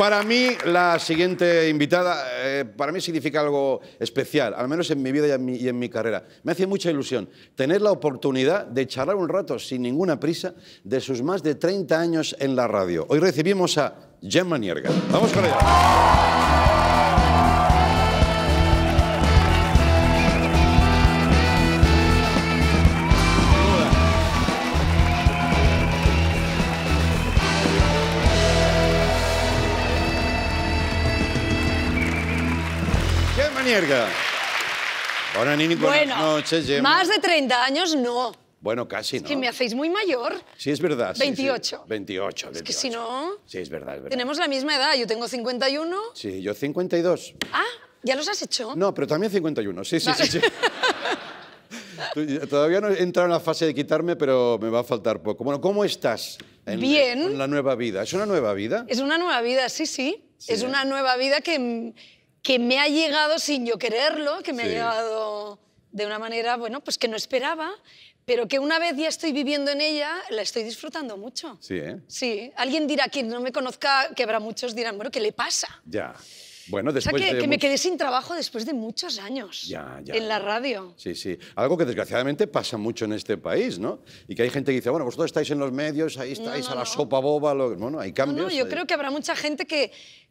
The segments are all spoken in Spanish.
Para mí, la siguiente invitada, eh, para mí significa algo especial, al menos en mi vida y en mi, y en mi, carrera. Me hace mucha ilusión tener la oportunidad de charlar un rato, sin ninguna prisa, de sus más de 30 años en la radio. Hoy recibimos a Gemma Nierga. Vamos con ella. buenas noches, Más de 30 años no. Bueno, casi, ¿no? Es que me hacéis muy mayor. Sí, es verdad. 28. 28, Es que si no... Sí, es verdad, es verdad. Tenemos la misma edad. Yo tengo 51. Sí, yo 52. Ah, ¿ya los has hecho? No, pero también 51. Sí, sí, sí. Todavía no he entrado en la fase de quitarme, pero me va a faltar poco. Bueno, ¿cómo estás? En, Bien. En la nueva vida. ¿Es una nueva vida? Es una nueva vida, sí, sí. es ¿eh? una nueva vida que que me ha llegado sin yo quererlo, que me ha llegado de una manera, bueno, pues que no esperaba, pero que una vez ya estoy viviendo en ella, la estoy disfrutando mucho. Sí, ¿eh? Sí. Alguien dirá, quien no me conozca, que habrá muchos, dirán, bueno, ¿qué le pasa? Ya. Bueno, después o sea, que, de que me quedé sin trabajo después de muchos años ya, ya, en la radio. Sí, sí. Algo que desgraciadamente pasa mucho en este país, ¿no? Y que hay gente que dice, bueno, vosotros estáis en los medios, ahí estáis a la sopa boba. Bueno, hay cambios. No, yo creo que habrá mucha gente que,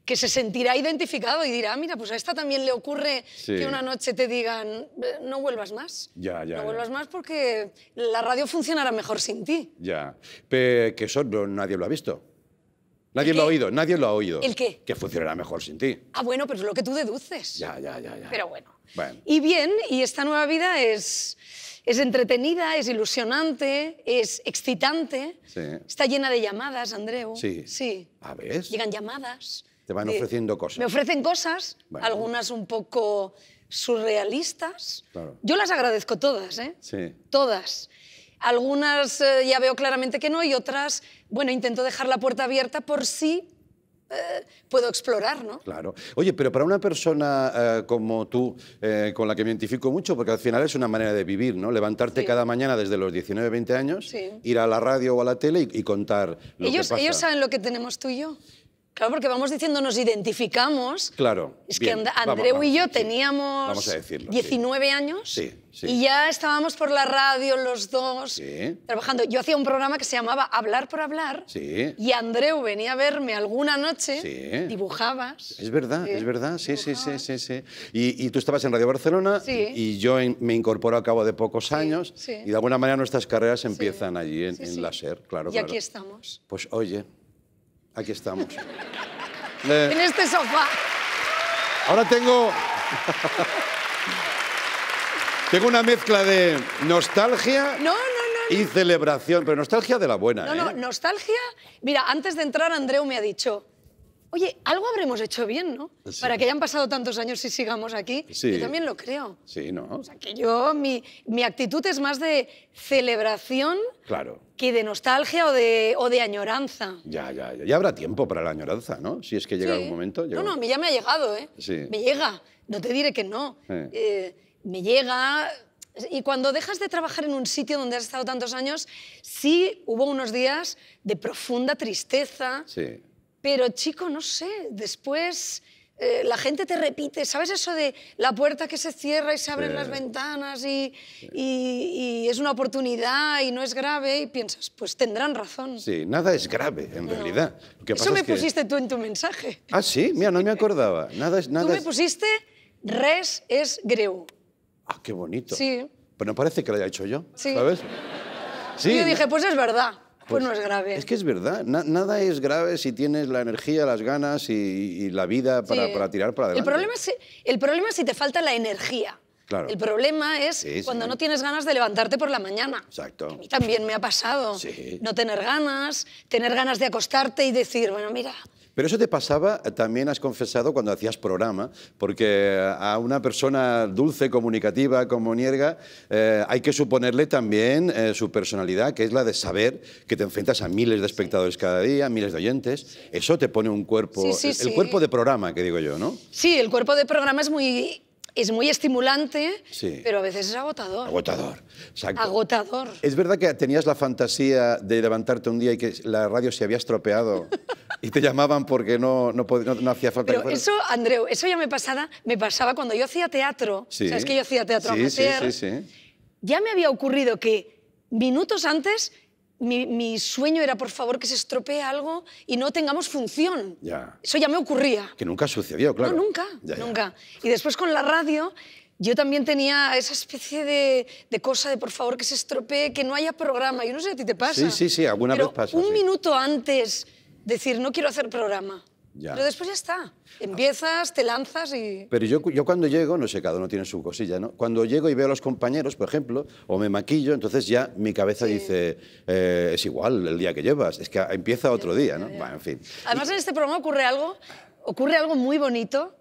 que se sentirá identificado y dirá, mira, pues a esta también le ocurre que una noche te digan, no vuelvas más. Ya, ya. No vuelvas más porque la radio funcionará mejor sin ti. Ya. Pero que eso nadie lo ha visto. Nadie lo ha oído, nadie lo ha oído. ¿El qué? Que funcionará mejor sin ti. Ah, bueno, pero es lo que tú deduces. Ya, ya, ya. ya. Pero bueno. bueno. Y bien, y esta nueva vida es, es entretenida, es ilusionante, es excitante. Sí. Está llena de llamadas, Andreu. Sí. Sí. ¿A ah, ver? Llegan llamadas. Te van ofreciendo cosas. Me ofrecen cosas, algunas un poco surrealistas. Yo las agradezco todas, ¿eh? Sí. Todas. Algunas eh, ya veo claramente que no y otras, bueno, intento dejar la puerta abierta por si eh, puedo explorar, ¿no? Claro. Oye, pero para una persona eh, como tú, con la que me identifico mucho, porque al final es una manera de vivir, ¿no? Levantarte cada mañana desde los 19, 20 años, ir a la radio o a la tele y, contar lo ellos, que pasa. Ellos saben lo que tenemos tú y yo. Claro, porque vamos diciendo, nos identificamos. Claro. Es que Andreu y yo teníamos 19 años. Y ya estábamos por la radio los dos trabajando. Yo hacía un programa que se llamaba Hablar por Hablar. Y Andreu venía a verme alguna noche. Dibujabas. Es verdad, es verdad. Sí, sí, sí, sí, sí. Y, tú estabas en Radio Barcelona y yo me incorporo a cabo de pocos años. Y de alguna manera nuestras carreras empiezan allí en, la SER, claro. Y aquí estamos. Pues oye aquí estamos. En este sofá. Ahora tengo... tengo una mezcla de nostalgia... y celebración, pero nostalgia de la buena. No, no, ¿eh? nostalgia. Mira, antes de entrar, Andreu me ha dicho. Oye, algo habremos hecho bien, ¿no? Para que hayan pasado tantos años y sigamos aquí. Sí. Yo también lo creo. Sí, ¿no? O sea, que yo, mi, mi actitud es más de celebración. Claro que de nostalgia o de, o de añoranza. Ya, ya, ya. Ya habrá tiempo para la añoranza, ¿no? Si es que llega un momento. No, no, a ya me ha llegado, ¿eh? Me llega. No te diré que no. Eh, me llega. Y cuando dejas de trabajar en un sitio donde has estado tantos años, sí hubo unos días de profunda tristeza. Sí. Pero chico, no sé, después eh, la gente te repite, ¿sabes eso de la puerta que se cierra y se abren las ventanas y, es una oportunidad y no es grave? Y piensas, pues tendrán razón. Sí, nada es grave, en realidad. eso me pusiste tú en tu mensaje. Ah, sí, mira, no me acordaba. Nada es, nada tú me pusiste, res es greu. Ah, qué bonito. Sí. Pero no parece que lo haya hecho yo, sí. ¿sabes? Sí. Y yo dije, pues es verdad. Pues, no es grave. Es que es verdad, nada es grave si tienes la energía, las ganas y, la vida para, tirar para adelante. El problema, es, si te falta la energía. El problema es cuando no tienes ganas de levantarte por la mañana. Exacto. también me ha pasado. No tener ganas, tener ganas de acostarte y decir, bueno, mira, pero eso te pasaba, eh, también has confesado, cuando hacías programa, porque eh, a una persona dulce, comunicativa, como Nierga, eh, hay que suponerle también su personalidad, que es la de saber que te enfrentas a miles de espectadores cada día, miles de oyentes. Eso te pone un cuerpo, el, cuerpo de programa, que digo yo, ¿no? Sí, el cuerpo de programa es muy es muy estimulante, pero a veces es agotador. Agotador, Agotador. ¿Es verdad que tenías la fantasía de levantarte un día y que la radio se había estropeado? y te llamaban porque no, no, no, hacía falta Pero eso, Andreu, eso ya me, pasaba me pasaba cuando yo hacía teatro. ¿Sabes que yo hacía teatro sí, Sí, sí, sí. Ya me había ocurrido que minutos antes mi, mi, sueño era, por favor, que se estropee algo y no tengamos función. Ya. Eso ya me ocurría. Que nunca sucedió, claro. No, nunca, nunca. Y después con la radio, yo también tenía esa especie de, de, cosa de, por favor, que se estropee, que no haya programa. Yo no sé, a ti te pasa. Sí, sí, sí, alguna vez pasa. Un minuto antes decir, no quiero hacer programa. Pero después ya está. Empiezas, te lanzas y... Pero yo, yo cuando llego, no sé, cada uno tiene su cosilla, ¿no? Cuando llego y veo a los compañeros, por ejemplo, o me maquillo, entonces ya mi cabeza dice, eh, es igual el día que llevas, es que empieza otro día, ¿no? Bueno, en fin. Además, en este programa ocurre algo, ocurre algo muy bonito,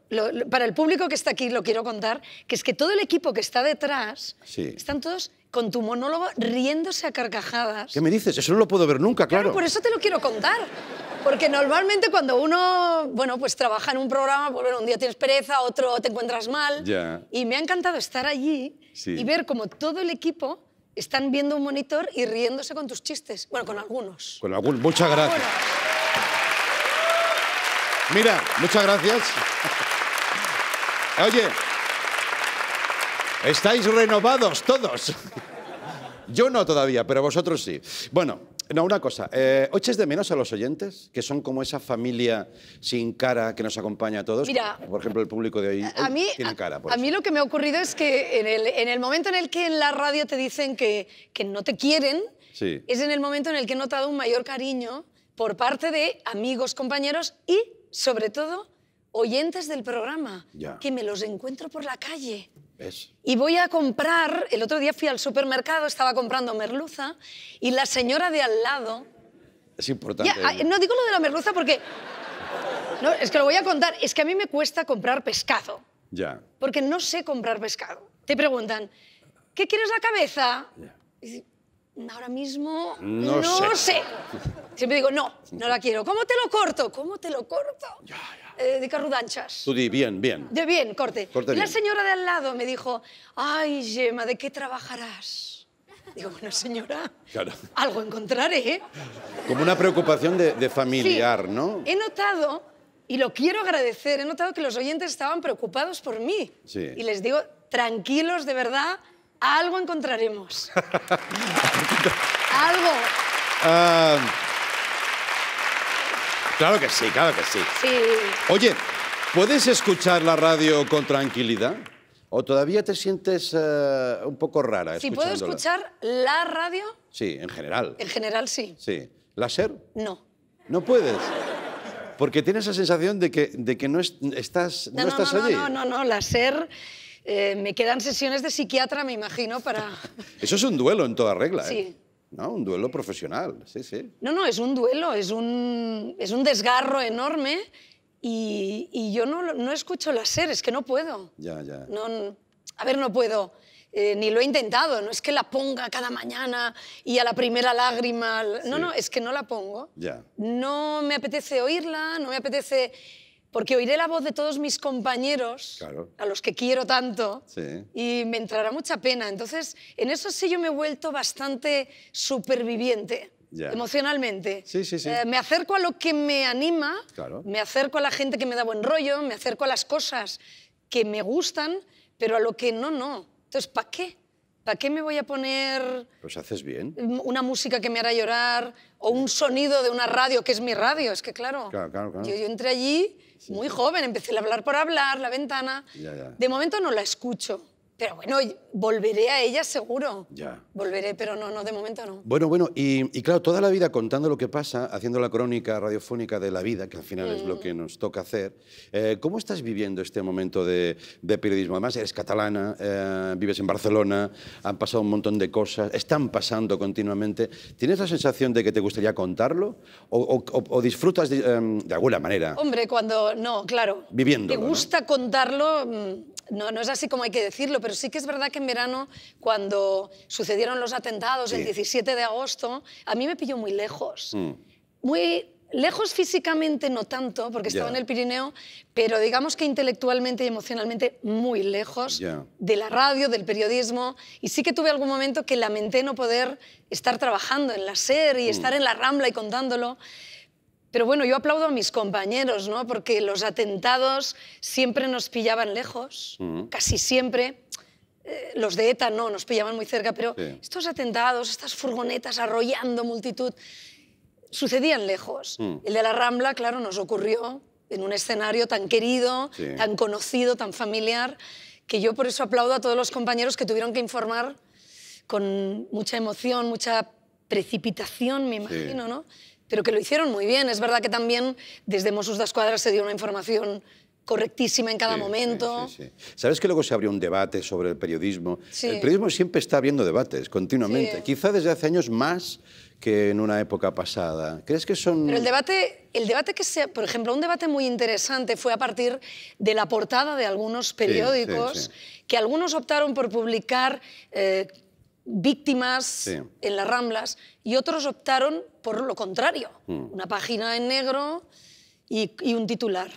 para el público que está aquí lo quiero contar, que es que todo el equipo que está detrás, sí. están todos con tu monólogo riéndose a carcajadas. ¿Qué me dices? Eso no lo puedo ver nunca, claro. Por eso te lo quiero contar. Porque normalmente cuando uno, bueno, pues trabaja en un programa, pues bueno, un día tienes pereza, otro te encuentras mal. Ya. Y me ha encantado estar allí y ver como todo el equipo están viendo un monitor y riéndose con tus chistes. Bueno, con algunos. Con algunos. Muchas gracias. Mira, muchas gracias. Oye, Estáis renovados todos. Yo no todavía, pero vosotros sí. Bueno, no, una cosa. Eh, ¿Oches de menos a los oyentes? Que son como esa familia sin cara que nos acompaña a todos. Mira, por ejemplo, el público de hoy, a mí, cara. a mí lo que me ha ocurrido es que en el, momento en el que en la radio te dicen que, no te quieren, es en el momento en el que he notado un mayor cariño por parte de amigos, compañeros y, sobre todo, oyentes del programa, que me los encuentro por la calle. Y voy a comprar, el otro día fui al supermercado, estaba comprando merluza y la señora de al lado... Es importante. no digo lo de la merluza porque... No, es que lo voy a contar, es que a mí me cuesta comprar pescado. Ya. Porque no sé comprar pescado. Te preguntan, ¿qué quieres la cabeza? Ya. Ahora mismo no, sé. Siempre digo, no, no la quiero. ¿Cómo te lo corto? ¿Cómo te lo corto? Ya, ya. Eh, de carrudanchas. Tú di, bien, bien. De bien, corte. y la señora de al lado me dijo, ay, Gemma, ¿de qué trabajarás? Digo, bueno, señora, claro. algo encontraré. Como una preocupación de, familiar, ¿no? He notado, y lo quiero agradecer, he notado que los oyentes estaban preocupados por mí. Y les digo, tranquilos, de verdad, algo encontraremos. Algo. Ah, claro que sí, claro que sí. Oye, ¿puedes escuchar la radio con tranquilidad? ¿O todavía te sientes eh, un poco rara? Si puedo escuchar la radio. Sí, en general. En general sí. Sí. SER? No. No puedes. Porque tienes la sensación de que, de que no estás, no, no, no estás allí. No, no, no, no, eh, me quedan sesiones de psiquiatra, me imagino, para... Eso es un duelo en toda regla, ¿eh? sí. No, un duelo profesional, sí, sí. No, no, es un duelo, es un, es un desgarro enorme y, yo no, no escucho las es que no puedo. Ya, ya. No, a ver, no puedo. Eh, ni lo he intentado, no es que la ponga cada mañana y a la primera lágrima. No, no, es que no la pongo. Ya. No me apetece oírla, no me apetece porque oiré la voz de todos mis compañeros, a los que quiero tanto, y me entrará mucha pena. Entonces, en eso sí yo me he vuelto bastante superviviente. emocionalmente. Sí, sí, sí. Eh, me acerco a lo que me anima, me acerco a la gente que me da buen rollo, me acerco a las cosas que me gustan, pero a lo que no, no. Entonces, ¿para qué? ¿Para qué me voy a poner... Pues haces bien. Una música que me hará llorar o un sonido de una radio que es mi radio. Es que claro, claro, claro yo, yo entré allí muy joven, empecé a hablar por hablar, la ventana. De momento no la escucho. Pero bueno, volveré a ella seguro. Ya. Volveré, pero no, no, de momento no. Bueno, bueno, y, claro, toda la vida contando lo que pasa, haciendo la crónica radiofónica de la vida, que al final es lo mm. que nos toca hacer, eh, ¿cómo estás viviendo este momento de, periodismo? Además, eres catalana, eh, vives en Barcelona, han pasado un montón de cosas, están pasando continuamente. ¿Tienes la sensación de que te gustaría contarlo o, disfrutas em, de, alguna manera? Hombre, cuando no, claro. Viviendo. Te gusta contarlo, mm, no, no es así como hay que decirlo, pero sí que es verdad que en verano, cuando sucedieron los atentados el 17 de agosto, a mí me pilló muy lejos. Mm. Muy lejos físicamente no tanto, porque estaba en el Pirineo, pero digamos que intelectualmente y emocionalmente muy lejos de la radio, del periodismo. Y sí que tuve algún momento que lamenté no poder estar trabajando en la SER y mm. estar en la Rambla y contándolo. Pero bueno, yo aplaudo a mis compañeros, ¿no? Porque los atentados siempre nos pillaban lejos, casi siempre. Eh, los de ETA no, nos pillaban muy cerca, pero estos atentados, estas furgonetas arrollando multitud, sucedían lejos. Mm. El de la Rambla, claro, nos ocurrió en un escenario tan querido, tan conocido, tan familiar, que yo por eso aplaudo a todos los compañeros que tuvieron que informar con mucha emoción, mucha precipitación, me imagino, ¿no? pero que lo hicieron muy bien. Es verdad que también desde Mossos de Escuadra se dio una información correctísima en cada momento. Sabes que luego se abrió un debate sobre el periodismo. El periodismo siempre está abriendo debates continuamente, quizá desde hace años más que en una época pasada. ¿Crees que son...? Pero el debate, el debate que se... Por ejemplo, un debate muy interesante fue a partir de la portada de algunos periódicos que algunos optaron por publicar... Eh, víctimas en las Ramblas y otros optaron por lo contrario, hmm. una página en negro y, un titular.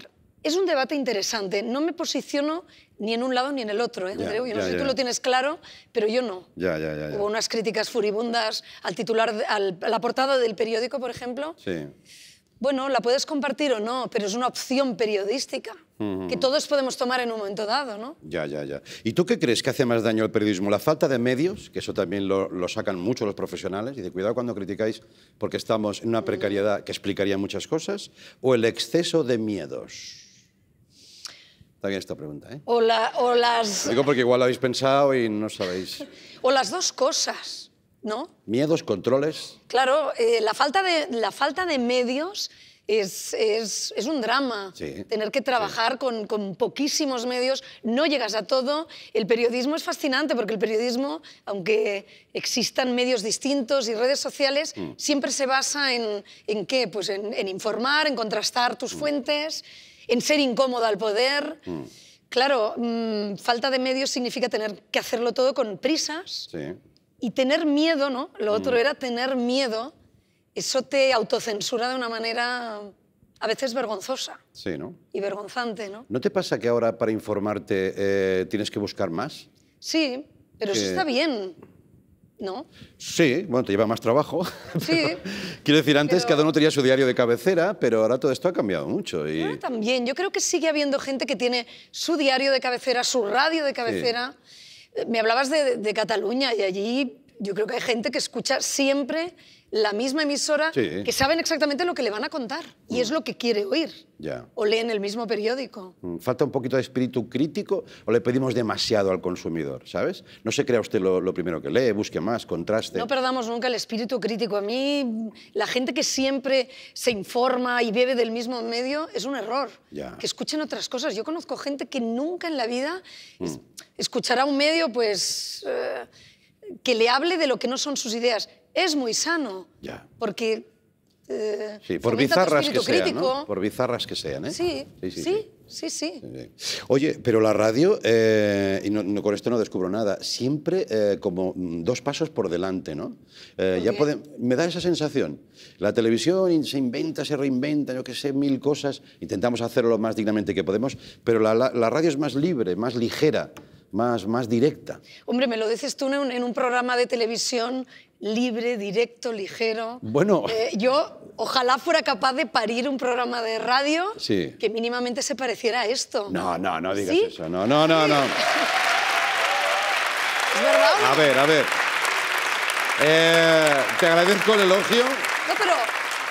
Es un debate interesante. No me posiciono ni en un lado ni en el otro, ¿eh, yo no sé si tú lo tienes claro, pero yo no. Hubo unas críticas furibundas al titular, a la portada del periódico, por ejemplo. Sí. Bueno, la puedes compartir o no, pero es una opción periodística que todos podemos tomar en un momento dado, ¿no? Ya, ya, ya. ¿Y tú qué crees que hace más daño al periodismo? ¿La falta de medios? Que eso también lo, sacan mucho los profesionales. Y de cuidado cuando criticáis porque estamos en una precariedad que explicaría muchas cosas. ¿O el exceso de miedos? También esta pregunta, ¿eh? O, las... digo porque igual lo habéis pensado y no sabéis. o las dos cosas, ¿no? Miedos, controles. Claro, eh, la, falta de, la falta de medios es, es, es un drama tener que trabajar con, con, poquísimos medios, no llegas a todo. El periodismo es fascinante porque el periodismo, aunque existan medios distintos y redes sociales, mm. siempre se basa en, en qué? Pues en, en, informar, en contrastar tus mm. fuentes, en ser incómodo al poder. Mm. Claro, falta de medios significa tener que hacerlo todo con prisas y tener miedo, ¿no? Lo otro era tener miedo eso te autocensura de una manera a veces vergonzosa. Sí, ¿no? Y vergonzante, ¿no? ¿No te pasa que ahora para informarte eh, tienes que buscar más? Sí, pero eso está bien. ¿No? Sí, bueno, te lleva más trabajo. Sí. quiero decir, antes cada uno tenía su diario de cabecera, pero ahora todo esto ha cambiado mucho. Y... Ah, también, yo creo que sigue habiendo gente que tiene su diario de cabecera, su radio de cabecera. Eh, me hablabas de, de Cataluña y allí yo creo que hay gente que escucha siempre la misma emisora que saben exactamente lo que le van a contar y es lo que quiere oír. Ya. O leen el mismo periódico. Mm, falta un poquito de espíritu crítico o le pedimos demasiado al consumidor, ¿sabes? No se crea usted lo, primero que lee, busque más, contraste. No perdamos nunca el espíritu crítico. A mí, la gente que siempre se informa y bebe del mismo medio es un error. Que escuchen otras cosas. Yo conozco gente que nunca en la vida mm. escuchará un medio, pues. Eh, que le hable de lo que no son sus ideas es muy sano. Porque. Eh, por bizarras, que sean, por bizarras que sean, Sí, sí, sí. Oye, pero la radio, eh, y con esto no descubro nada, siempre eh, como dos pasos por delante, ¿no? ya me da esa sensación. La televisión se inventa, se reinventa, yo qué sé, mil cosas. Intentamos hacerlo lo más dignamente que podemos, pero la, radio es más libre, más ligera. Más, más, directa. Hombre, me lo dices tú en un programa de televisión libre, directo, ligero. Bueno. Eh, yo ojalá fuera capaz de parir un programa de radio que mínimamente se pareciera a esto. No, no, no digas eso. No, no, no, no. ¿Es verdad? A ver, a ver. Eh, te agradezco el elogio. No, pero,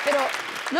pero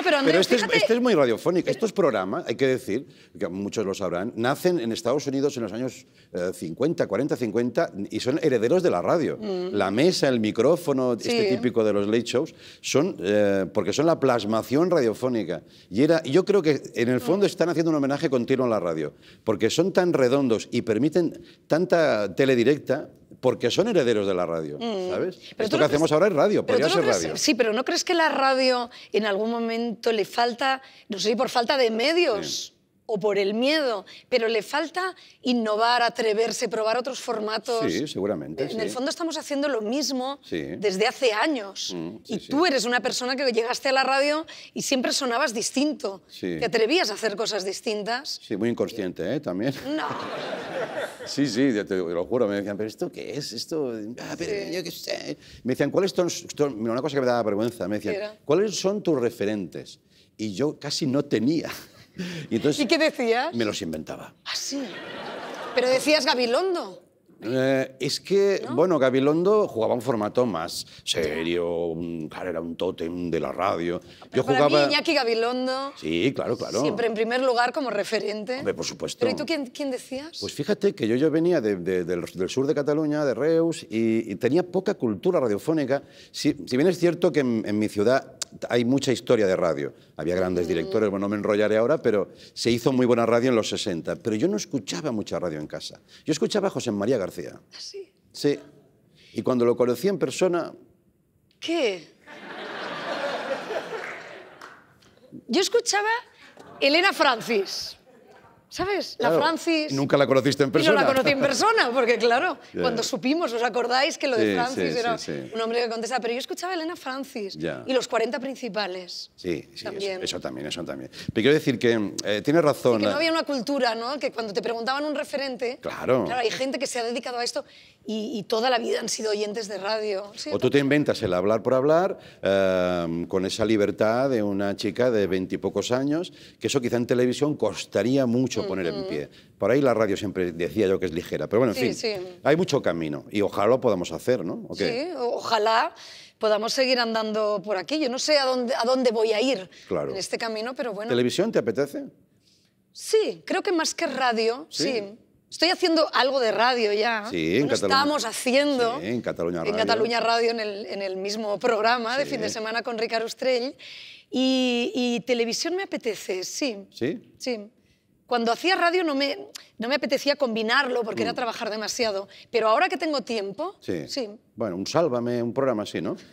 pero, este, este, es, muy radiofónico. Estos programas, hay que decir, que muchos lo sabrán, nacen en Estados Unidos en los años 50, 40, 50 y son herederos de la radio. Mm. La mesa, el micrófono, este típico de los late shows, son, eh, porque son la plasmación radiofónica. Y era, yo creo que en el fondo mm. están haciendo un homenaje continuo a la radio, porque son tan redondos y permiten tanta teledirecta porque son herederos de la radio, mm. ¿sabes? Esto que hacemos ahora es radio, podría ser radio. Sí, pero ¿no crees que la radio en algún momento le falta, no sé por falta de medios? o por el miedo, pero le falta innovar, atreverse, probar otros formatos. Sí, seguramente. En el fondo estamos haciendo lo mismo desde hace años. Mm, y tú eres una persona que llegaste a la radio y siempre sonabas distinto. Te atrevías a hacer cosas distintas. Sí, muy inconsciente, ¿eh? También. No. Sí, sí, te lo juro. Me decían, ¿pero esto qué es? Esto... Ah, pero yo Me decían, Una cosa que me daba vergüenza. Me decían, ¿cuáles son tus referentes? Y yo casi no tenía. Y, entonces, qué decías? Me los inventaba. Así. ¿Ah, sí? Pero decías Gabilondo. Eh, es que, bueno, Gabilondo jugaba un formato más serio, claro, era un tótem de la radio. Yo para jugaba. Mí Iñaki Gabilondo. Sí, claro, claro. Siempre en primer lugar como referente. Hombre, por supuesto. ¿Pero y tú quién, decías? Pues fíjate que yo, yo venía del, sur de Cataluña, de Reus, y, tenía poca cultura radiofónica. Si, bien es cierto que en mi ciudad hay mucha historia de radio. Había grandes mm. directores, bueno, no me enrollaré ahora, pero se hizo muy buena radio en los 60. Pero yo no escuchaba mucha radio en casa. Yo escuchaba a José María García. ¿Ah, sí? Sí. Y cuando lo conocí en persona... ¿Qué? Yo escuchaba Elena Francis. ¿Sabes? La Francis. Nunca la conociste en persona. Y no la conocí en persona, porque claro, cuando supimos, ¿os acordáis que lo de Francis era un hombre que contestaba? Pero yo escuchaba a Elena Francis y los 40 principales. Sí, sí, también. Eso, también, eso también. Pero quiero decir que eh, tiene tienes razón. que no eh. había una cultura, ¿no? Que cuando te preguntaban un referente. Claro. Claro, hay gente que se ha dedicado a esto y, toda la vida han sido oyentes de radio. o tú te inventas el hablar por hablar em, con esa libertad de una chica de veintipocos años, que eso quizá en televisión costaría mucho poner en pie. Por ahí la radio siempre decía yo que es ligera, pero bueno, en fin, sí. hay mucho camino y ojalá lo podamos hacer, ¿no? Sí, ojalá podamos seguir andando por aquí. Yo no sé a dónde, a dónde voy a ir claro. en este camino, pero bueno. ¿Televisión te apetece? Sí, creo que más que radio, sí. Estoy haciendo algo de radio ya. Sí, en Cataluña. estábamos haciendo. en Cataluña Radio. En Cataluña Radio, en el, en el mismo programa de fin de semana con Ricardo Ostrell. Y, y, televisión me apetece, sí. ¿Sí? Sí. Cuando hacía radio no me, no me apetecía combinarlo porque era mm. trabajar demasiado, pero ahora que tengo tiempo, sí. sí. Bueno, un sálvame, un programa así, ¿no?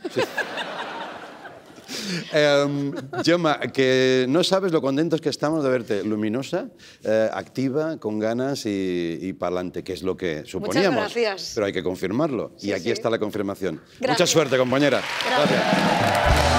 Em, Gemma, que no sabes lo contentos que estamos de verte luminosa, eh, activa, con ganas y, y parlante, que es lo que suponíamos. Muchas gracias. Pero hay que confirmarlo. y aquí está la confirmación. Mucha suerte, compañera. gracias.